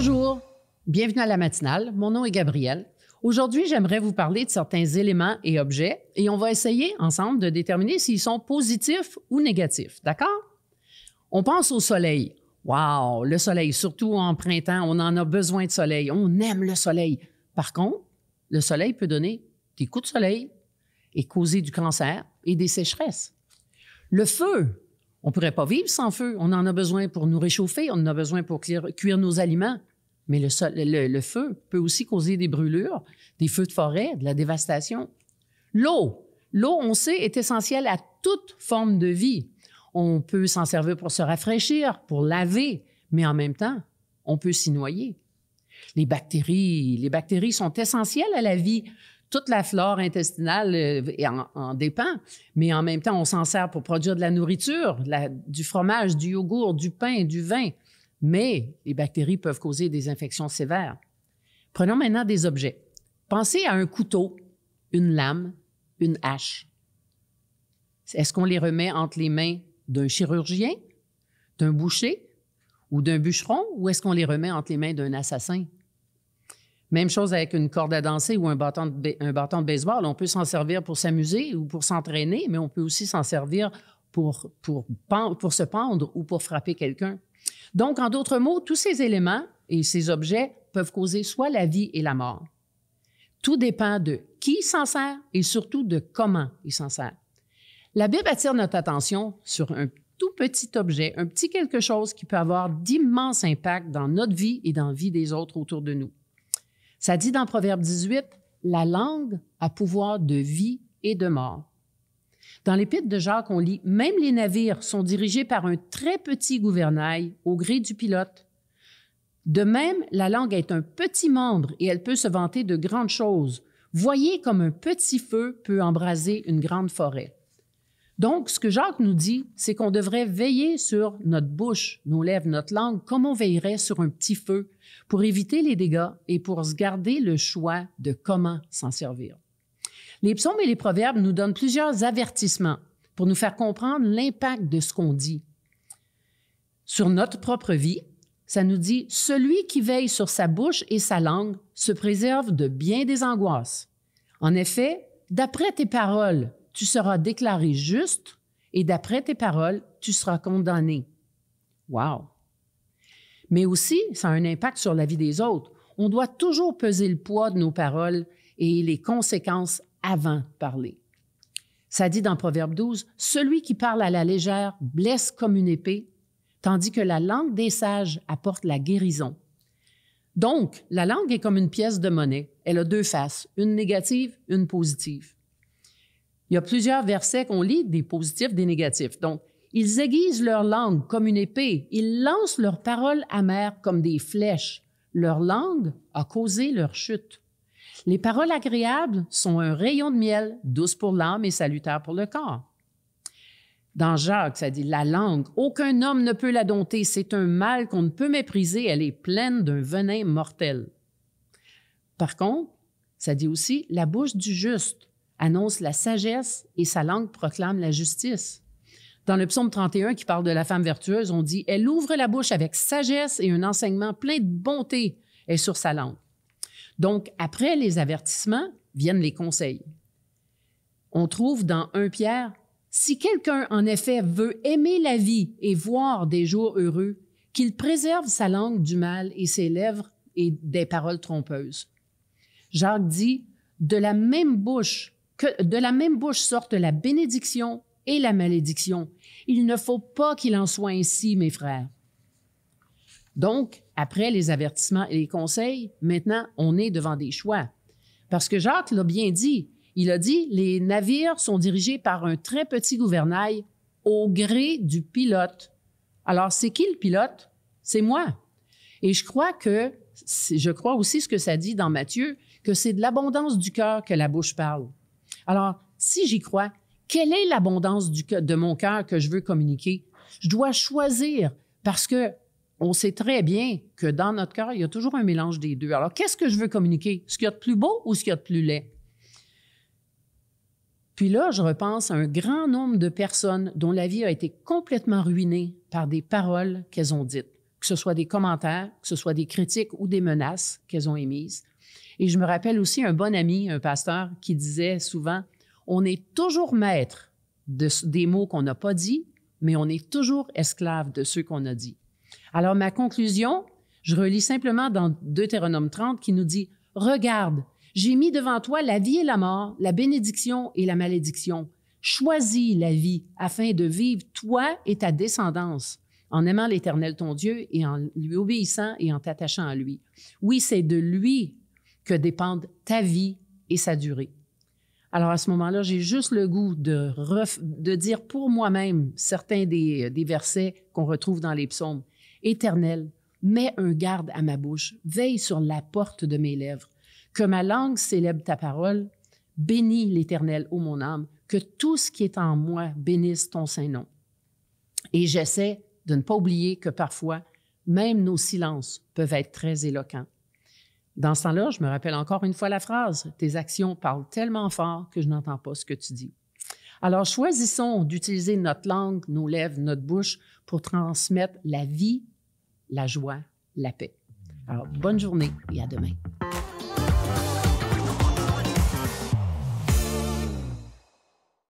Bonjour, bienvenue à la matinale. Mon nom est gabriel Aujourd'hui, j'aimerais vous parler de certains éléments et objets et on va essayer ensemble de déterminer s'ils sont positifs ou négatifs. D'accord? On pense au soleil. Wow, le soleil, surtout en printemps, on en a besoin de soleil. On aime le soleil. Par contre, le soleil peut donner des coups de soleil et causer du cancer et des sécheresses. Le feu, on ne pourrait pas vivre sans feu. On en a besoin pour nous réchauffer, on en a besoin pour cuire nos aliments. Mais le, feu peut aussi causer des brûlures, des feux de forêt, de la dévastation. L'eau, l'eau, on sait, est essentielle à toute forme de vie. On peut s'en servir pour se rafraîchir, pour laver, mais en même temps, on peut s'y noyer. Les bactéries, les bactéries sont essentielles à la vie. Toute la flore intestinale euh, en, dépend, mais en même temps, on s'en sert pour produire de la nourriture, du fromage, du yogourt, du pain, du vin mais les bactéries peuvent causer des infections sévères. Prenons maintenant des objets. Pensez à un couteau, une lame, une hache. Est-ce qu'on les remet entre les mains d'un chirurgien, d'un boucher ou d'un bûcheron, ou est-ce qu'on les remet entre les mains d'un assassin? Même chose avec une corde à danser ou un bâton de, baseball. On peut s'en servir pour s'amuser ou pour s'entraîner, mais on peut aussi s'en servir pour, pour, pour, se pendre ou pour frapper quelqu'un. Donc, en d'autres mots, tous ces éléments et ces objets peuvent causer soit la vie et la mort. Tout dépend de qui s'en sert et surtout de comment il s'en sert. La Bible attire notre attention sur un tout petit objet, un petit quelque chose qui peut avoir d'immenses impacts dans notre vie et dans la vie des autres autour de nous. Ça dit dans Proverbe 18, la langue a pouvoir de vie et de mort. Dans l'Épître de Jacques, on lit Même les navires sont dirigés par un très petit gouvernail au gré du pilote. De même, la langue est un petit membre et elle peut se vanter de grandes choses. Voyez comme un petit feu peut embraser une grande forêt. Donc, ce que Jacques nous dit, c'est qu'on devrait veiller sur notre bouche, nos lèvres, notre langue, comme on veillerait sur un petit feu, pour éviter les dégâts et pour se garder le choix de comment s'en servir. Les psaumes et les proverbes nous donnent plusieurs avertissements pour nous faire comprendre l'impact de ce qu'on dit. Sur notre propre vie, ça nous dit Celui qui veille sur sa bouche et sa langue se préserve de bien des angoisses. En effet, d'après tes paroles, tu seras déclaré juste et d'après tes paroles, tu seras condamné. Wow! Mais aussi, ça a un impact sur la vie des autres. On doit toujours peser le poids de nos paroles et les conséquences avant parler. Ça dit dans Proverbe 12, Celui qui parle à la légère blesse comme une épée, tandis que la langue des sages apporte la guérison. Donc, la langue est comme une pièce de monnaie. Elle a deux faces, une négative, une positive. Il y a plusieurs versets qu'on lit, des positifs, des négatifs. Donc, ils aiguisent leur langue comme une épée, ils lancent leurs paroles amères comme des flèches. Leur langue a causé leur chute. Les paroles agréables sont un rayon de miel, douce pour l'âme et salutaire pour le corps. Dans Jacques, ça dit la langue, aucun homme ne peut la dompter, c'est un mal qu'on ne peut mépriser, elle est pleine d'un venin mortel. Par contre, ça dit aussi la bouche du juste annonce la sagesse et sa langue proclame la justice. Dans le psaume 31 qui parle de la femme vertueuse, on dit Elle ouvre la bouche avec sagesse et un enseignement plein de bonté est sur sa langue. Donc, après les avertissements, viennent les conseils. On trouve dans 1 Pierre, si quelqu'un en effet veut aimer la vie et voir des jours heureux, qu'il préserve sa langue du mal et ses lèvres et des paroles trompeuses. Jacques dit, de la même bouche, que de la même bouche sortent la bénédiction et la malédiction. Il ne faut pas qu'il en soit ainsi, mes frères. Donc, après les avertissements et les conseils, maintenant, on est devant des choix. Parce que Jacques l'a bien dit. Il a dit, les navires sont dirigés par un très petit gouvernail au gré du pilote. Alors, c'est qui le pilote? C'est moi. Et je crois que, je crois aussi ce que ça dit dans Matthieu, que c'est de l'abondance du cœur que la bouche parle. Alors, si j'y crois, quelle est l'abondance de mon cœur que je veux communiquer? Je dois choisir parce que on sait très bien que dans notre cœur, il y a toujours un mélange des deux. Alors, qu'est-ce que je veux communiquer? Ce qu'il y a de plus beau ou ce qu'il y a de plus laid? Puis là, je repense à un grand nombre de personnes dont la vie a été complètement ruinée par des paroles qu'elles ont dites, que ce soit des commentaires, que ce soit des critiques ou des menaces qu'elles ont émises. Et je me rappelle aussi un bon ami, un pasteur, qui disait souvent, on est toujours maître des mots qu'on n'a pas dit, mais on est toujours esclave de ceux qu'on a dit. Alors, ma conclusion, je relis simplement dans Deutéronome 30 qui nous dit, Regarde, j'ai mis devant toi la vie et la mort, la bénédiction et la malédiction. Choisis la vie afin de vivre toi et ta descendance en aimant l'Éternel ton Dieu et en lui obéissant et en t'attachant à lui. Oui, c'est de lui que dépendent ta vie et sa durée. Alors à ce moment-là, j'ai juste le goût de, dire pour moi-même certains des versets qu'on retrouve dans les psaumes. Éternel, mets un garde à ma bouche, veille sur la porte de mes lèvres, que ma langue célèbre ta parole. Bénis l'Éternel, ô mon âme, que tout ce qui est en moi bénisse ton saint nom. Et j'essaie de ne pas oublier que parfois, même nos silences peuvent être très éloquents. Dans ce temps-là, je me rappelle encore une fois la phrase, tes actions parlent tellement fort que je n'entends pas ce que tu dis. Alors, choisissons d'utiliser notre langue, nos lèvres, notre bouche pour transmettre la vie, la joie, la paix. Alors, bonne journée et à demain.